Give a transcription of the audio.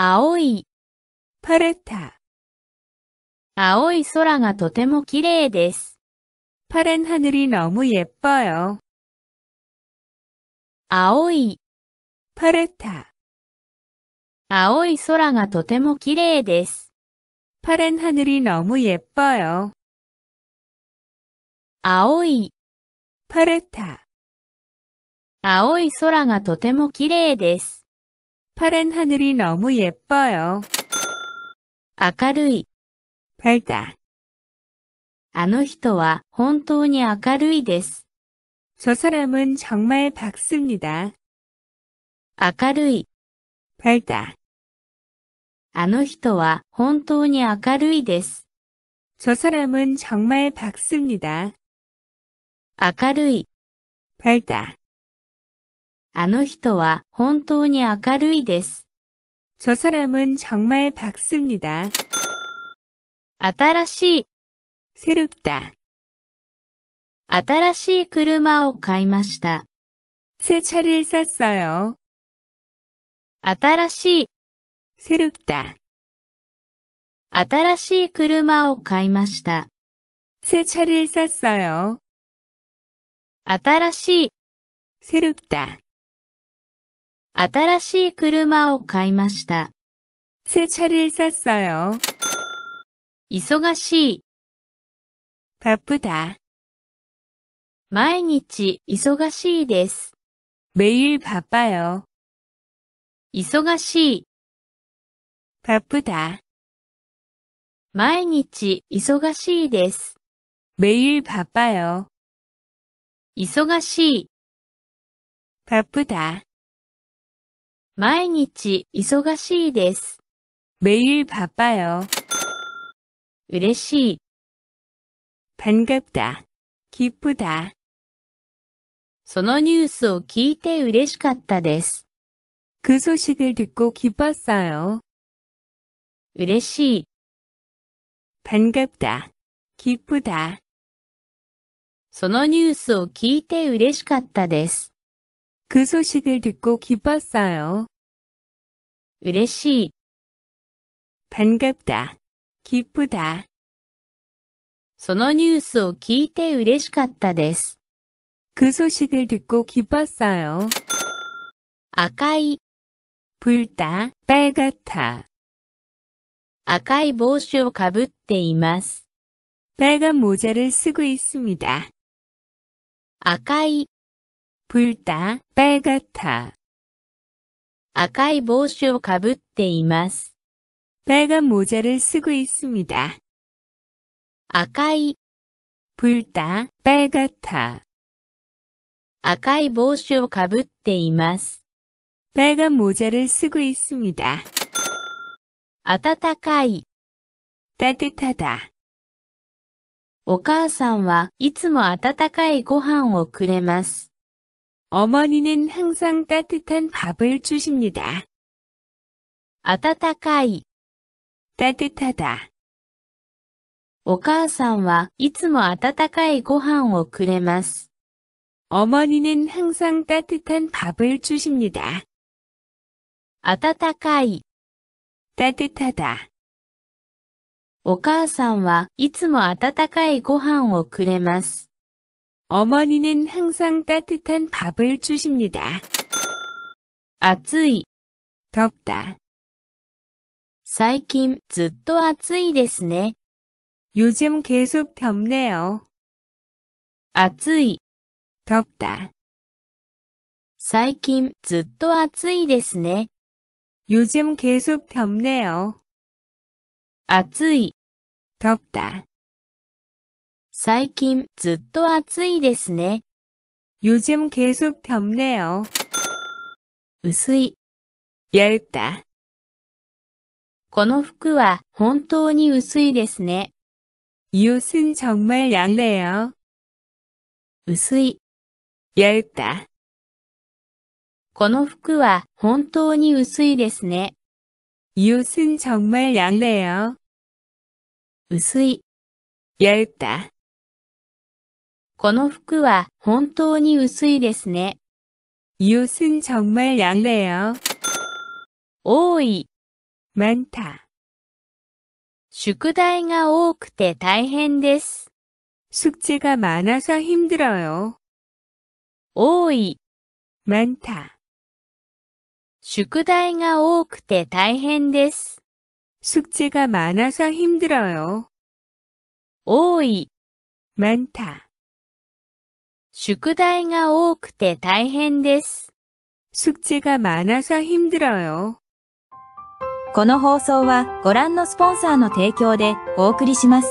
青い。パレタ。青い空がとても綺麗です。パレンハ늘이너무예뻐 요。 青い。パレタ。青い空がとても綺麗です。パレンハ青い。パレタ。青い空がとても綺麗です。 파란 하늘이 너무 예뻐요. 明るい、 밝다. あの人は本当に明るいです。저 사람은 정말 밝습니다. 明るい、 밝다. あの人は本当に明るいです。저 사람은 정말 밝습니다. 明るい、 밝다. あの人は本当に明るいです。저사람은정말밝습니 다。 新しい。새롭 다。 新しい車を買いました。새차를샀어 요。 新しい。새롭 다。 新しい車を買いました。새차를샀어 요。 新しい。새롭 다。 新しい車を買いました。새차를샀어 요。 忙しい。바쁘 다。 毎日忙しいです。매일바빠 요。 忙しい。바쁘 다。 毎日忙しいです。매일바빠 요。 忙しい。바쁘 다。 毎日忙しいです。매일바빠 요。 嬉しい。반갑 다。 기쁘 다。 そのニュースを聞いて嬉しかったです。그소식을듣고기뻤어 요。 嬉しい。반갑 다。 기쁘 다。 そのニュースを聞いて嬉しかったです。그 소식을 듣고 기뻤어요. 嬉しい 반갑다, 기쁘다. そのニュースを聞いて嬉しかったです。그 소식을 듣고 기뻤어요. 赤い 불다, 빨갛다. 赤い帽子をかぶっています。 빨간 모자를 쓰고 있습니다. 赤い붉다빨갛다赤い帽子をかぶっています。빨간모자를쓰고있습니だ。赤い、붉 다、 빨갛 다。 赤い帽子をかぶっています。빨간모자를쓰고있습니 다。 暖かい、たてただ。お母さんはいつも温かいご飯をくれます。어머니는항상따뜻한밥을주십니다温かい따뜻하다お母さんはいつも温かいご飯をくれます。어머니는항상따뜻한밥을주십니다温かい、따뜻하다お母さんはいつも温かいご飯をくれます。 어머니는 항상 따뜻한 밥을 주십니다. 아쯔이 덥다. 最近ずっと暑いですね。 요즘 계속 덥네요. 아暑이 덥다. 最近ずっと暑いですね。 요즘 계속 덥네요. 아暑이 덥다. 最近ずっと暑いですね。요즘계속덥네 요。 薄い。った。この服は本当に薄いですね。이옷은정말얇네요薄い。った。この服は本当に薄いですね。이옷은정말얇네요薄い。った。この服は本当に薄いですね。이옷은정말얇네요多い。많 다。 宿題が多くて大変です。숙제가많아서힘들어 요。 多い。많 다。 宿題が多くて大変です。숙제가많아서힘들어 요。 多い。많 다。 宿題が多くて大変です。宿제が많아서힘들어 요。 この放送はご覧のスポンサーの提供でお送りします。